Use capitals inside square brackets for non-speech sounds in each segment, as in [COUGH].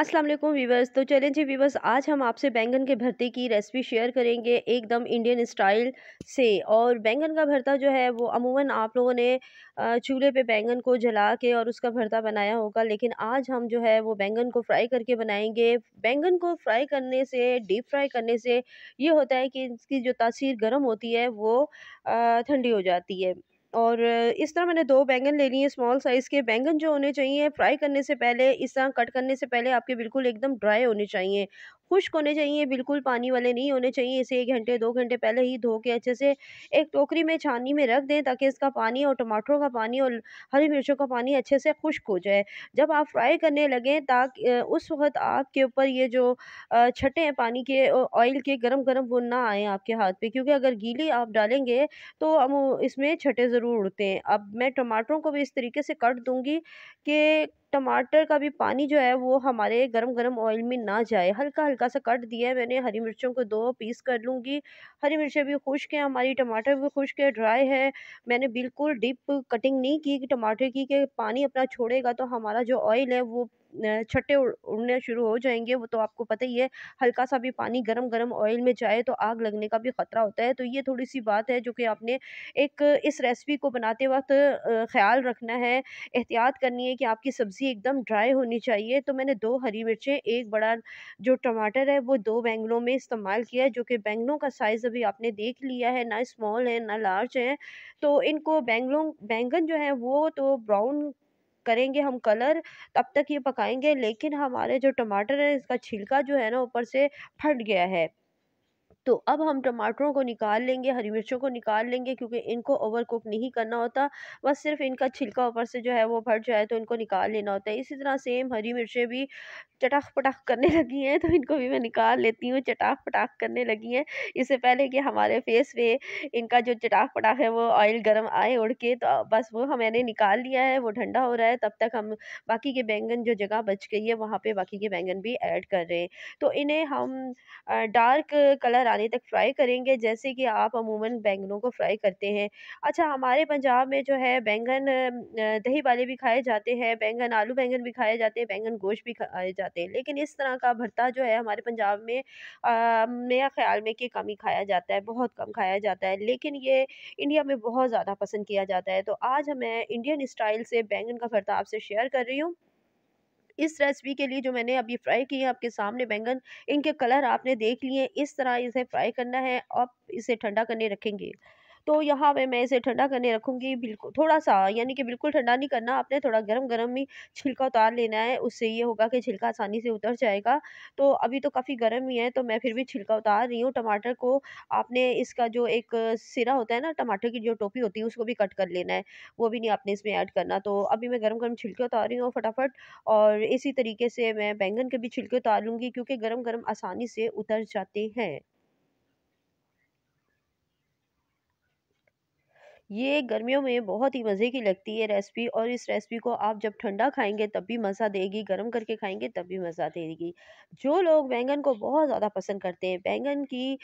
अस्सलाम वालेकुम वीवर्स तो चलें जी वीवर्स आज हम आपसे बैंगन के भरते की रेसिपी शेयर करेंगे एकदम इंडियन स्टाइल से और बैंगन का भरता जो है वो अमूमन आप लोगों ने चूल्हे पे बैंगन को जला के और उसका भरता बनाया होगा लेकिन आज हम जो है वो बैंगन को फ्राई करके बनाएंगे बैंगन को फ्राई करने से डीप फ्राई करने से ये होता है कि इसकी जो तासीर गर्म होती है वो ठंडी हो जाती है और इस तरह मैंने दो बैंगन ले लिए स्मॉल साइज़ के बैंगन जो होने चाहिए फ्राई करने से पहले इस तरह कट करने से पहले आपके बिल्कुल एकदम ड्राई होने चाहिए खुश्क होने चाहिए बिल्कुल पानी वाले नहीं होने चाहिए इसे एक घंटे दो घंटे पहले ही धो के अच्छे से एक टोकरी में छानी में रख दें ताकि इसका पानी और टमाटरों का पानी और हरी मिर्चों का पानी अच्छे से खुश्क हो जाए जब आप फ्राई करने लगें ताकि उस वक्त आपके ऊपर ये जो छटें हैं पानी के ऑयल के गर्म गर्म वो ना आए आपके हाथ पे क्योंकि अगर गीली आप डालेंगे तो हम इसमें छटे ज़रूर उड़ते हैं अब मैं टमाटरों को भी इस तरीके से कट दूँगी कि टमाटर का भी पानी जो है वो हमारे गरम गरम ऑयल में ना जाए हल्का हल्का सा कट दिया है मैंने हरी मिर्चों को दो पीस कर लूँगी हरी मिर्चें भी खुश्क हैं हमारी टमाटर भी खुश्क है ड्राई है मैंने बिल्कुल डिप कटिंग नहीं की टमाटर की कि पानी अपना छोड़ेगा तो हमारा जो ऑयल है वो छट्टे उड़ने शुरू हो जाएंगे वो तो आपको पता ही है हल्का सा भी पानी गर्म गर्म ऑयल में जाए तो आग लगने का भी ख़तरा होता है तो ये थोड़ी सी बात है जो कि आपने एक इस रेसिपी को बनाते वक्त ख्याल रखना है एहतियात करनी है कि आपकी सब्ज़ी एकदम ड्राई होनी चाहिए तो मैंने दो हरी मिर्चें एक बड़ा जो टमाटर है वो दो बैंगलों में इस्तेमाल किया है जो कि बैंगलों का साइज़ अभी आपने देख लिया है ना स्मॉल है ना लार्ज है तो इनको बैंगलों बैंगन जो है वो तो ब्राउन करेंगे हम कलर तब तक ये पकाएंगे लेकिन हमारे जो टमाटर है इसका छिलका जो है ना ऊपर से फट गया है तो अब हम टमाटरों को निकाल लेंगे हरी मिर्चों को निकाल लेंगे क्योंकि इनको ओवर कुक नहीं करना होता बस सिर्फ इनका छिलका ऊपर से जो है वो फट जाए तो इनको निकाल लेना होता है इसी तरह सेम हरी मिर्चें भी चटाख पटाख करने [LAUGHS] लगी हैं तो इनको भी मैं निकाल लेती हूँ चटाख पटाख करने लगी हैं इससे पहले कि हमारे फेस पे इनका जो चटाख पटाख है वो ऑयल गर्म आए उड़ के तो बस वो मैंने निकाल लिया है वो ठंडा हो रहा है तब तक हम बाकी के बैंगन जो जगह बच गई है वहाँ पर बाकी के बैंगन भी ऐड कर रहे हैं तो इन्हें हम डार्क कलर आने तक फ्राई करेंगे जैसे कि आप अमूमन बैंगनों को फ्राई करते हैं अच्छा हमारे पंजाब में जो है बैंगन दही वाले भी खाए जाते हैं बैंगन आलू बैंगन भी खाए जाते हैं बैंगन गोश्त भी खाए जाते हैं लेकिन इस तरह का भरता जो है हमारे पंजाब में मेरे मेरा ख्याल में कि कम ही खाया जाता है बहुत कम खाया जाता है लेकिन ये इंडिया में बहुत ज़्यादा पसंद किया जाता है तो आज मैं इंडियन स्टाइल से बैंगन का भरता आपसे शेयर कर रही हूँ इस रेसिपी के लिए जो मैंने अभी फ्राई किए आपके सामने बैंगन इनके कलर आपने देख लिए इस तरह इसे फ्राई करना है अब इसे ठंडा करने रखेंगे तो यहाँ पे मैं इसे ठंडा करने रखूँगी बिल्कुल थोड़ा सा यानी कि बिल्कुल ठंडा नहीं करना आपने थोड़ा गर्म गर्म ही छिलका उतार लेना है उससे ये होगा कि छिलका आसानी से उतर जाएगा तो अभी तो काफ़ी गर्म ही है तो मैं फिर भी छिलका उतार रही हूँ टमाटर को आपने इसका जो एक सिरा होता है ना टमाटर की जो टोपी होती है उसको भी कट कर लेना है वो भी नहीं आपने इसमें ऐड करना तो अभी मैं गर्म गर्म छिलके उतार रही हूँ फटाफट और इसी तरीके से मैं बैंगन के भी छिलके उतार लूँगी क्योंकि गर्म गर्म आसानी से उतर जाते हैं ये गर्मियों में बहुत ही मज़े की लगती है रेसिपी और इस रेसिपी को आप जब ठंडा खाएंगे तब भी मज़ा देगी गर्म करके खाएंगे तब भी मज़ा देगी जो लोग बैंगन को बहुत ज़्यादा पसंद करते हैं बैंगन की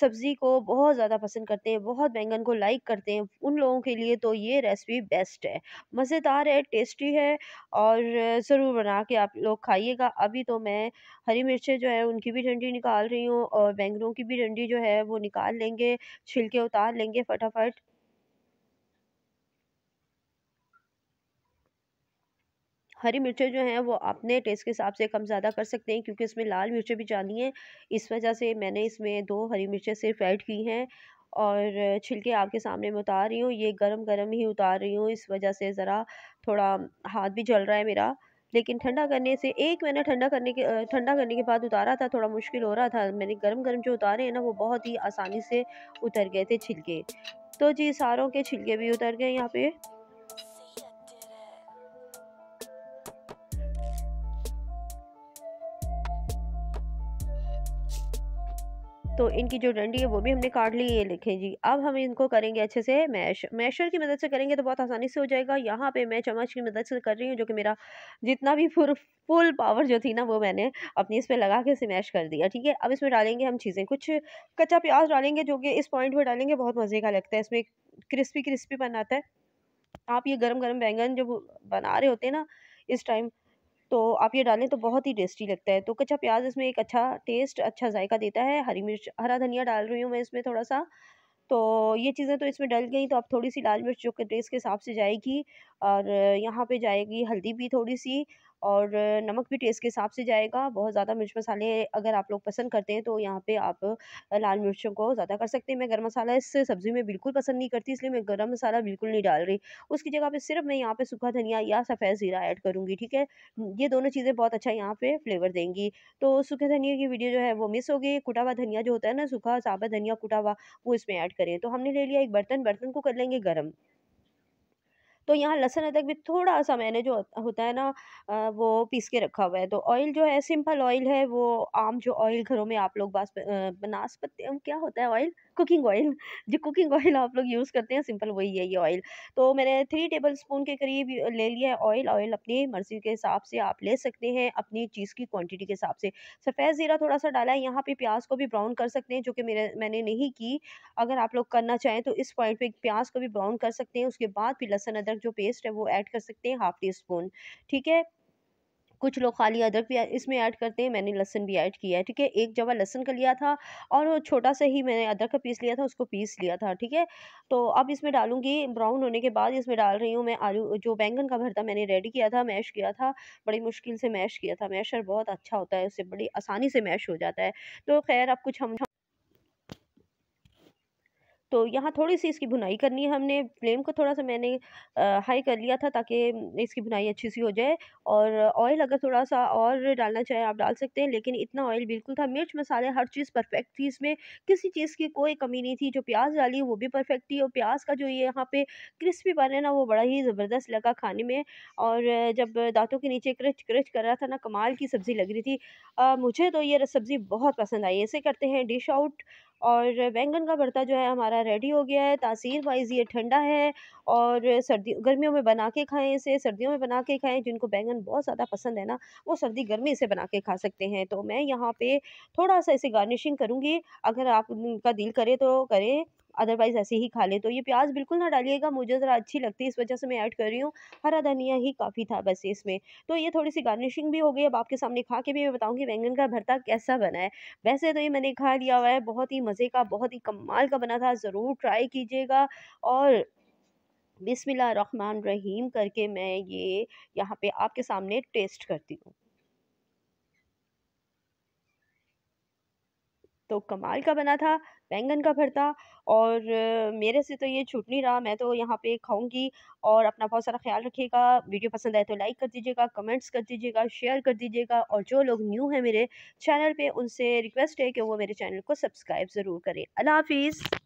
सब्ज़ी को बहुत ज़्यादा पसंद करते हैं बहुत बैंगन को लाइक करते हैं उन लोगों के लिए तो ये रेसिपी बेस्ट है मज़ेदार है टेस्टी है और ज़रूर बना के आप लोग खाइएगा अभी तो मैं हरी मिर्चें जो है उनकी भी डंडी निकाल रही हूँ और बैंगनों की भी डंडी जो है वो निकाल लेंगे छिलके उतार लेंगे फटाफट हरी मिर्चें जो हैं वो अपने टेस्ट के हिसाब से कम ज़्यादा कर सकते हैं क्योंकि इसमें लाल मिर्चें भी जानी हैं इस वजह से मैंने इसमें दो हरी मिर्चें सिर्फ ऐड की हैं और छिलके आपके सामने मैं उतार रही हूँ ये गरम गरम ही उतार रही हूँ इस वजह से ज़रा थोड़ा हाथ भी जल रहा है मेरा लेकिन ठंडा करने से एक मैंने ठंडा करने के ठंडा करने के बाद उतारा था थोड़ा मुश्किल हो रहा था मैंने गरम गरम जो उतारे हैं ना वो बहुत ही आसानी से उतर गए थे छिलके तो जी सारों के छिलके भी उतर गए यहाँ पे तो इनकी जो डंडी है वो भी हमने काट ली है लिखें जी अब हम इनको करेंगे अच्छे से मैश मैशर की मदद से करेंगे तो बहुत आसानी से हो जाएगा यहाँ पे मैं चम्मच की मदद से कर रही हूँ जो कि मेरा जितना भी फुर फुल पावर जो थी ना वो मैंने अपनी इस पर लगा के इसे मैश कर दिया ठीक है अब इसमें डालेंगे हम चीज़ें कुछ कच्चा प्याज डालेंगे जो कि इस पॉइंट पर डालेंगे बहुत मज़े का लगता है इसमें क्रिस्पी क्रिस्पी बनाता है आप ये गर्म गर्म बैंगन जो बना रहे होते हैं ना इस टाइम तो आप ये डालें तो बहुत ही टेस्टी लगता है तो कच्चा प्याज इसमें एक अच्छा टेस्ट अच्छा जायका देता है हरी मिर्च हरा धनिया डाल रही हूँ मैं इसमें थोड़ा सा तो ये चीज़ें तो इसमें डल गई तो आप थोड़ी सी लाल मिर्च जो कि टेस्ट के हिसाब से जाएगी और यहाँ पे जाएगी हल्दी भी थोड़ी सी और नमक भी टेस्ट के हिसाब से जाएगा बहुत ज़्यादा मिर्च मसाले अगर आप लोग पसंद करते हैं तो यहाँ पे आप लाल मिर्चों को ज़्यादा कर सकते हैं मैं गर्म मसाला इस सब्ज़ी में बिल्कुल पसंद नहीं करती इसलिए मैं गर्म मसाला बिल्कुल नहीं डाल रही उसकी जगह पर सिर्फ मैं यहाँ पर सूखा धनिया या सफ़ेद ज़ीरा ऐड करूँगी ठीक है ये दोनों चीज़ें बहुत अच्छा यहाँ पर फ्लेवर देंगी तो सूखे धनिया की वीडियो जो है वो मिस हो गई कुटा हुआ धनिया जो होता है ना सूखा साबा धनिया कुटा हुआ वो इसमें ऐड करें तो हमने ले लिया एक बर्तन बर्तन को कर लेंगे गर्म तो यहाँ लहसन अदरक भी थोड़ा सा मैंने जो होता है ना वो पीस के रखा हुआ है तो ऑयल जो है सिंपल ऑयल है वो आम जो ऑयल घरों में आप लोग बास बनास्पति क्या होता है ऑयल कुकिंग ऑयल जो कुकिंग ऑयल आप लोग यूज़ करते हैं सिंपल वही है ये ऑयल तो मैंने थ्री टेबल स्पून के करीब ले लिया है ऑयल ऑयल अपनी मर्ज़ी के हिसाब से आप ले सकते हैं अपनी चीज़ की क्वांटिटी के हिसाब से सफ़ेद ज़ीरा थोड़ा सा डाला है यहाँ पे प्याज को भी ब्राउन कर सकते हैं जो कि मेरे मैंने नहीं की अगर आप लोग करना चाहें तो इस पॉइंट पर प्याज को भी ब्राउन कर सकते हैं उसके बाद फिर लहसन अदरक अदरक जो पेस्ट है वो ऐड कर सकते हैं हाफ़ टी स्पून ठीक है कुछ लोग खाली अदरक भी इसमें ऐड करते हैं मैंने लहसन भी ऐड किया है ठीक है एक जवा लहसन का लिया था और छोटा सा ही मैंने अदरक का पीस लिया था उसको पीस लिया था ठीक है तो अब इसमें डालूंगी ब्राउन होने के बाद इसमें डाल रही हूँ मैं आलू जो बैंगन का भरता मैंने रेडी किया था मैश किया था बड़ी मुश्किल से मैश किया था मैशर बहुत अच्छा होता है उससे बड़ी आसानी से मैश हो जाता है तो खैर अब कुछ हम तो यहाँ थोड़ी सी इसकी बुनाई करनी है हमने फ्लेम को थोड़ा सा मैंने हाई कर लिया था ताकि इसकी बुनाई अच्छी सी हो जाए और ऑयल अगर थोड़ा सा और डालना चाहे आप डाल सकते हैं लेकिन इतना ऑयल बिल्कुल था मिर्च मसाले हर चीज़ परफेक्ट थी इसमें किसी चीज़ की कोई कमी नहीं थी जो प्याज डाली वो भी परफेक्ट थी और प्याज का जो ये यहाँ पे क्रिस्पी बन है ना वो बड़ा ही ज़बरदस्त लगा खाने में और जब दांतों के नीचे क्रच क्रच कर रहा था ना कमाल की सब्ज़ी लग रही थी मुझे तो ये सब्ज़ी बहुत पसंद आई ऐसे करते हैं डिश आउट और बैंगन का भरता जो है हमारा रेडी हो गया है तासीर वाइज ये ठंडा है और सर्दी गर्मियों में बना के खाएं इसे सर्दियों में बना के खाएं जिनको बैंगन बहुत ज़्यादा पसंद है ना वो सर्दी गर्मी इसे बना के खा सकते हैं तो मैं यहाँ पे थोड़ा सा इसे गार्निशिंग करूँगी अगर आपका दिल करे तो करें अदरवाइज़ ऐसे ही खा ले तो ये प्याज बिल्कुल ना डालिएगा मुझे ज़रा अच्छी लगती है इस वजह से मैं ऐड कर रही हूँ हरा धनिया ही काफ़ी था बस इसमें तो ये थोड़ी सी गार्निशिंग भी हो गई अब आपके सामने खा के भी मैं बताऊँगी बैंगन का भरता कैसा बना है वैसे तो ये मैंने खा लिया हुआ है बहुत ही मज़े का बहुत ही कमाल का बना था ज़रूर ट्राई कीजिएगा और रहमान रहीम करके मैं ये यहाँ पे आपके सामने टेस्ट करती हूँ तो कमाल का बना था बैंगन का भरता और मेरे से तो ये छूट नहीं रहा मैं तो यहाँ पे खाऊंगी और अपना बहुत सारा ख्याल रखिएगा वीडियो पसंद आए तो लाइक कर दीजिएगा कमेंट्स कर दीजिएगा शेयर कर दीजिएगा और जो लोग न्यू हैं मेरे चैनल पे उनसे रिक्वेस्ट है कि वो मेरे चैनल को सब्सक्राइब ज़रूर करें अल्लाह हाफिज़